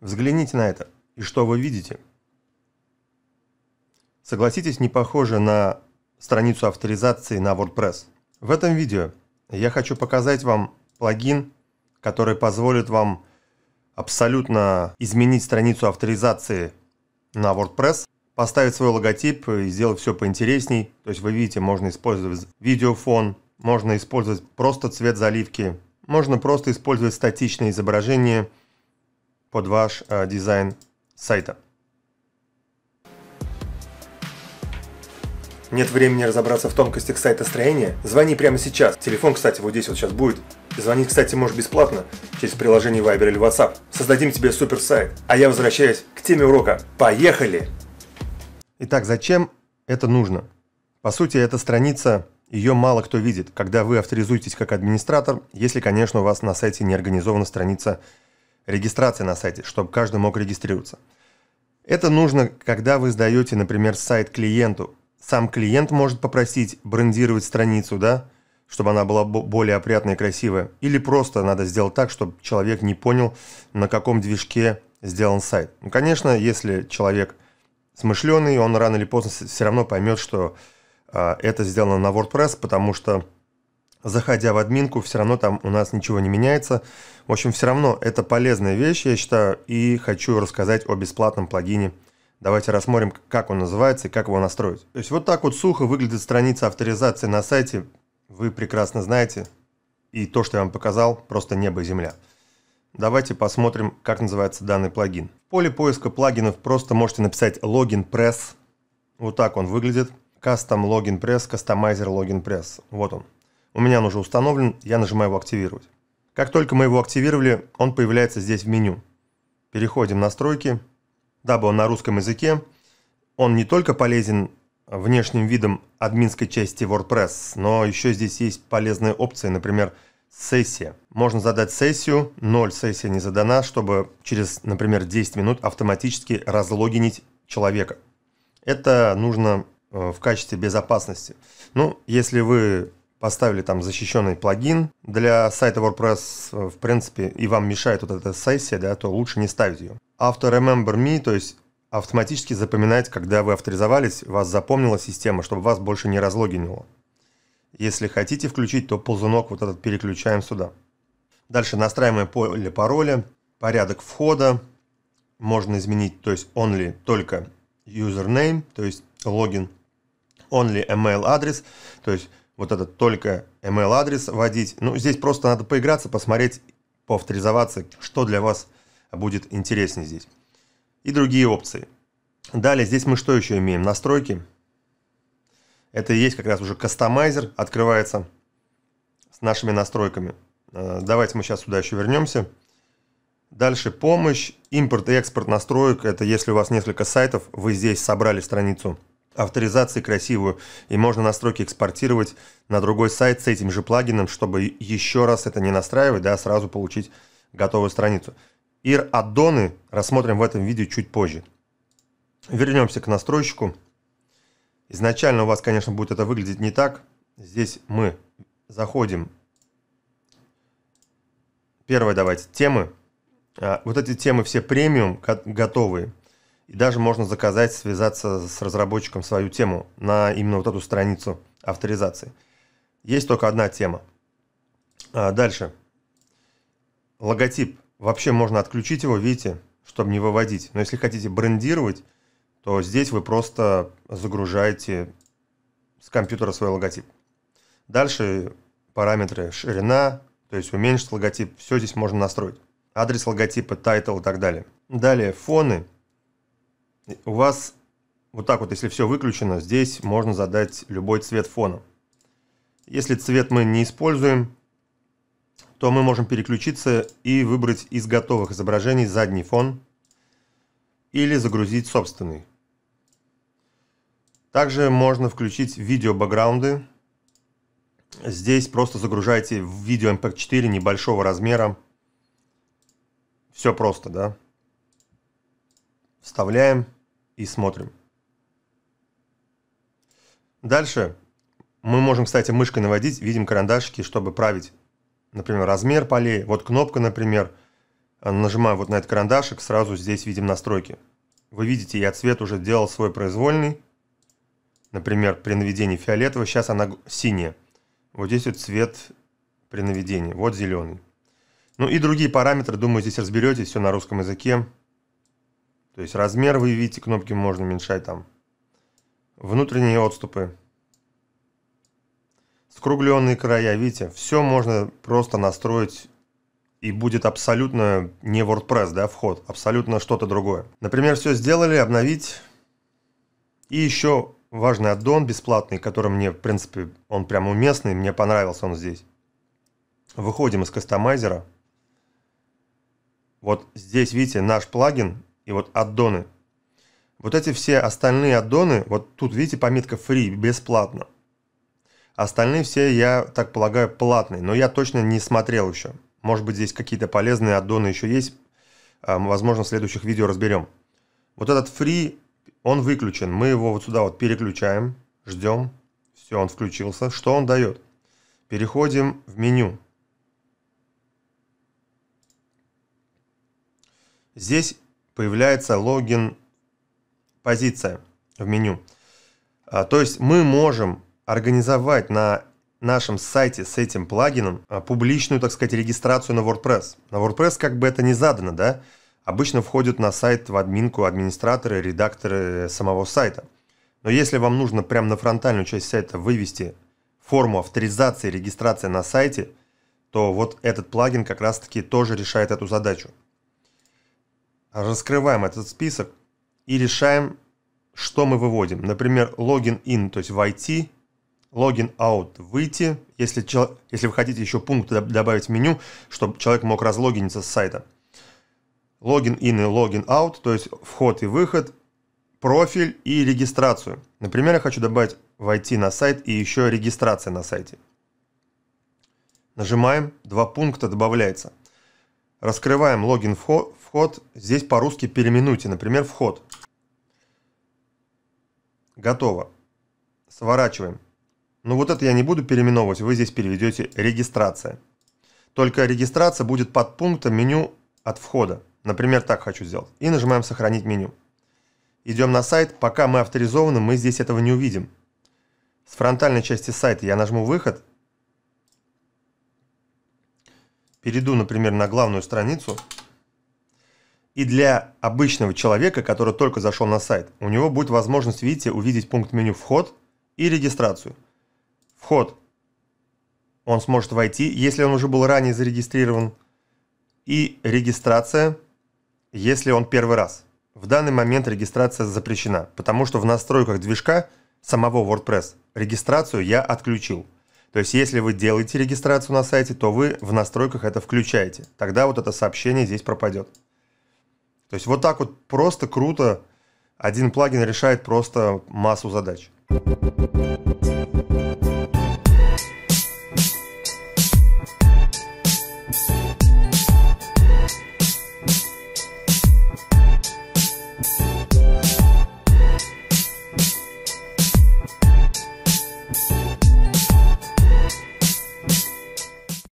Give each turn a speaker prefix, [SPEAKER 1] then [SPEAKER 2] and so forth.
[SPEAKER 1] Взгляните на это, и что вы видите? Согласитесь, не похоже на страницу авторизации на WordPress. В этом видео я хочу показать вам плагин, который позволит вам абсолютно изменить страницу авторизации на WordPress, поставить свой логотип и сделать все поинтересней. То есть вы видите, можно использовать видеофон, можно использовать просто цвет заливки, можно просто использовать статичное изображение – под ваш э, дизайн сайта. Нет времени разобраться в тонкостях сайта строения? Звони прямо сейчас. Телефон, кстати, вот здесь вот сейчас будет. Звонить, кстати, можешь бесплатно через приложение Viber или WhatsApp. Создадим тебе супер сайт. А я возвращаюсь к теме урока. Поехали! Итак, зачем это нужно? По сути, эта страница, ее мало кто видит, когда вы авторизуетесь как администратор, если, конечно, у вас на сайте не организована страница регистрация на сайте, чтобы каждый мог регистрироваться. Это нужно, когда вы сдаете, например, сайт клиенту. Сам клиент может попросить брендировать страницу, да, чтобы она была более опрятная и красивая. Или просто надо сделать так, чтобы человек не понял, на каком движке сделан сайт. Ну, конечно, если человек смышленый, он рано или поздно все равно поймет, что э, это сделано на WordPress, потому что заходя в админку, все равно там у нас ничего не меняется. В общем, все равно это полезная вещь, я считаю, и хочу рассказать о бесплатном плагине. Давайте рассмотрим, как он называется и как его настроить. То есть вот так вот сухо выглядит страница авторизации на сайте. Вы прекрасно знаете. И то, что я вам показал, просто небо и земля. Давайте посмотрим, как называется данный плагин. В поле поиска плагинов просто можете написать логин пресс. Вот так он выглядит. Custom Login Press, Customizer Login Press. Вот он. У меня он уже установлен, я нажимаю его активировать. Как только мы его активировали, он появляется здесь в меню. Переходим в настройки. Дабы он на русском языке, он не только полезен внешним видом админской части WordPress, но еще здесь есть полезные опции, например, сессия. Можно задать сессию, 0 сессия не задана, чтобы через, например, 10 минут автоматически разлогинить человека. Это нужно э, в качестве безопасности. Ну, если вы поставили там защищенный плагин для сайта WordPress, в принципе, и вам мешает вот эта сессия, да, то лучше не ставить ее. Auto Remember Me, то есть автоматически запоминает, когда вы авторизовались, вас запомнила система, чтобы вас больше не разлогинило. Если хотите включить, то ползунок вот этот переключаем сюда. Дальше настраиваем поле пароля, порядок входа. Можно изменить, то есть only только username, то есть логин. Only email адрес, то есть вот этот только email-адрес вводить. Ну, здесь просто надо поиграться, посмотреть, поавторизоваться, что для вас будет интереснее здесь. И другие опции. Далее, здесь мы что еще имеем? Настройки. Это и есть как раз уже кастомайзер, открывается с нашими настройками. Э, давайте мы сейчас сюда еще вернемся. Дальше помощь, импорт и экспорт настроек. Это если у вас несколько сайтов, вы здесь собрали страницу авторизации красивую, и можно настройки экспортировать на другой сайт с этим же плагином, чтобы еще раз это не настраивать, да, а сразу получить готовую страницу. ир аддоны рассмотрим в этом видео чуть позже. Вернемся к настройщику. Изначально у вас, конечно, будет это выглядеть не так. Здесь мы заходим. Первое давайте, темы. А, вот эти темы все премиум готовые. И даже можно заказать, связаться с разработчиком свою тему на именно вот эту страницу авторизации. Есть только одна тема. А дальше. Логотип. Вообще можно отключить его, видите, чтобы не выводить. Но если хотите брендировать, то здесь вы просто загружаете с компьютера свой логотип. Дальше параметры ширина, то есть уменьшить логотип, все здесь можно настроить. Адрес логотипа, тайтл и так далее. Далее фоны – у вас вот так вот, если все выключено, здесь можно задать любой цвет фона. Если цвет мы не используем, то мы можем переключиться и выбрать из готовых изображений задний фон или загрузить собственный. Также можно включить видео бэкграунды. Здесь просто загружайте видео MP4 эм небольшого размера. Все просто, да? вставляем и смотрим. Дальше мы можем, кстати, мышкой наводить, видим карандашики, чтобы править, например, размер полей. Вот кнопка, например, нажимаю вот на этот карандашик, сразу здесь видим настройки. Вы видите, я цвет уже делал свой произвольный. Например, при наведении фиолетового, сейчас она синяя. Вот здесь вот цвет при наведении, вот зеленый. Ну и другие параметры, думаю, здесь разберетесь, все на русском языке. То есть размер вы видите, кнопки можно уменьшать там. Внутренние отступы. Скругленные края, видите, все можно просто настроить и будет абсолютно не WordPress, да, вход, абсолютно что-то другое. Например, все сделали, обновить. И еще важный аддон бесплатный, который мне, в принципе, он прям уместный, мне понравился он здесь. Выходим из кастомайзера. Вот здесь, видите, наш плагин и вот аддоны. Вот эти все остальные аддоны, вот тут, видите, пометка free, бесплатно. Остальные все, я так полагаю, платные, но я точно не смотрел еще. Может быть, здесь какие-то полезные аддоны еще есть. А, возможно, в следующих видео разберем. Вот этот free, он выключен. Мы его вот сюда вот переключаем, ждем. Все, он включился. Что он дает? Переходим в меню. Здесь появляется логин позиция в меню. А, то есть мы можем организовать на нашем сайте с этим плагином а, публичную, так сказать, регистрацию на WordPress. На WordPress как бы это не задано, да? Обычно входят на сайт в админку администраторы, редакторы самого сайта. Но если вам нужно прямо на фронтальную часть сайта вывести форму авторизации регистрации на сайте, то вот этот плагин как раз-таки тоже решает эту задачу раскрываем этот список и решаем, что мы выводим. Например, логин in, то есть войти, логин out, выйти. Если, если вы хотите еще пункт добавить в меню, чтобы человек мог разлогиниться с сайта. Логин in и логин out, то есть вход и выход, профиль и регистрацию. Например, я хочу добавить войти на сайт и еще регистрация на сайте. Нажимаем, два пункта добавляется. Раскрываем логин вход, Вход здесь по-русски переименуйте, например, вход. Готово. Сворачиваем. Но ну, вот это я не буду переименовывать, вы здесь переведете регистрация. Только регистрация будет под пунктом меню от входа. Например, так хочу сделать. И нажимаем «Сохранить меню». Идем на сайт. Пока мы авторизованы, мы здесь этого не увидим. С фронтальной части сайта я нажму «Выход». Перейду, например, на главную страницу – и для обычного человека, который только зашел на сайт, у него будет возможность, видите, увидеть пункт меню «Вход» и регистрацию. Вход. Он сможет войти, если он уже был ранее зарегистрирован. И регистрация, если он первый раз. В данный момент регистрация запрещена, потому что в настройках движка самого WordPress регистрацию я отключил. То есть, если вы делаете регистрацию на сайте, то вы в настройках это включаете. Тогда вот это сообщение здесь пропадет. То есть вот так вот просто круто один плагин решает просто массу задач.